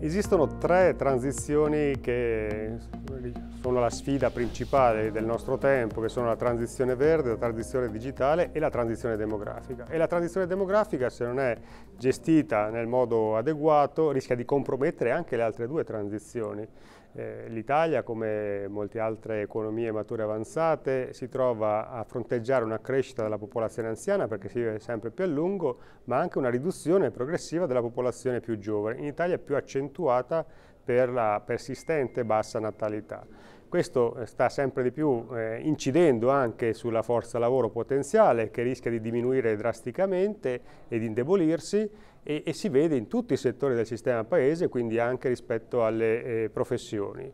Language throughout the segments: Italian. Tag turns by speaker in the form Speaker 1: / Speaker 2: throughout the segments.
Speaker 1: Esistono tre transizioni che sono la sfida principale del nostro tempo, che sono la transizione verde, la transizione digitale e la transizione demografica. E la transizione demografica, se non è gestita nel modo adeguato, rischia di compromettere anche le altre due transizioni. Eh, L'Italia, come molte altre economie mature avanzate, si trova a fronteggiare una crescita della popolazione anziana perché si vive sempre più a lungo, ma anche una riduzione progressiva della popolazione più giovane. In Italia è più accentuata per la persistente bassa natalità. Questo sta sempre di più eh, incidendo anche sulla forza lavoro potenziale che rischia di diminuire drasticamente e di indebolirsi e, e si vede in tutti i settori del sistema paese, quindi anche rispetto alle eh, professioni.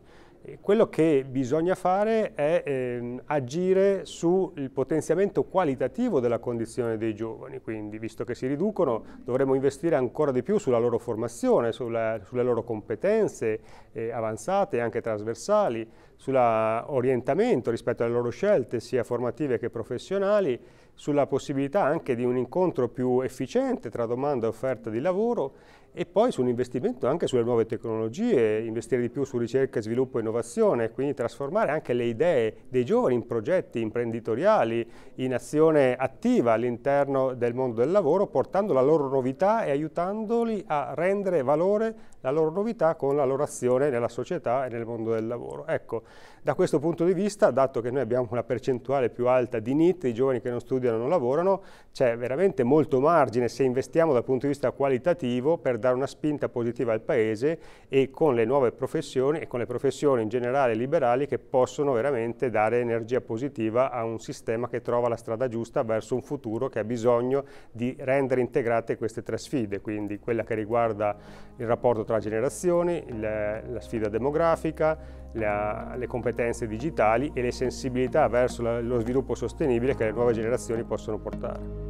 Speaker 1: Quello che bisogna fare è ehm, agire sul potenziamento qualitativo della condizione dei giovani, quindi visto che si riducono dovremo investire ancora di più sulla loro formazione, sulla, sulle loro competenze eh, avanzate e anche trasversali, sull'orientamento rispetto alle loro scelte sia formative che professionali, sulla possibilità anche di un incontro più efficiente tra domanda e offerta di lavoro e poi su un investimento anche sulle nuove tecnologie, investire di più su ricerca, sviluppo e innovazione innovazione, quindi trasformare anche le idee dei giovani in progetti imprenditoriali, in azione attiva all'interno del mondo del lavoro, portando la loro novità e aiutandoli a rendere valore la loro novità con la loro azione nella società e nel mondo del lavoro. Ecco, da questo punto di vista, dato che noi abbiamo una percentuale più alta di NIT, i giovani che non studiano e non lavorano, c'è veramente molto margine se investiamo dal punto di vista qualitativo per dare una spinta positiva al Paese e con le nuove professioni e con le professioni in generale liberali che possono veramente dare energia positiva a un sistema che trova la strada giusta verso un futuro che ha bisogno di rendere integrate queste tre sfide, quindi quella che riguarda il rapporto tra generazioni, le, la sfida demografica, la, le competenze digitali e le sensibilità verso la, lo sviluppo sostenibile che le nuove generazioni possono portare.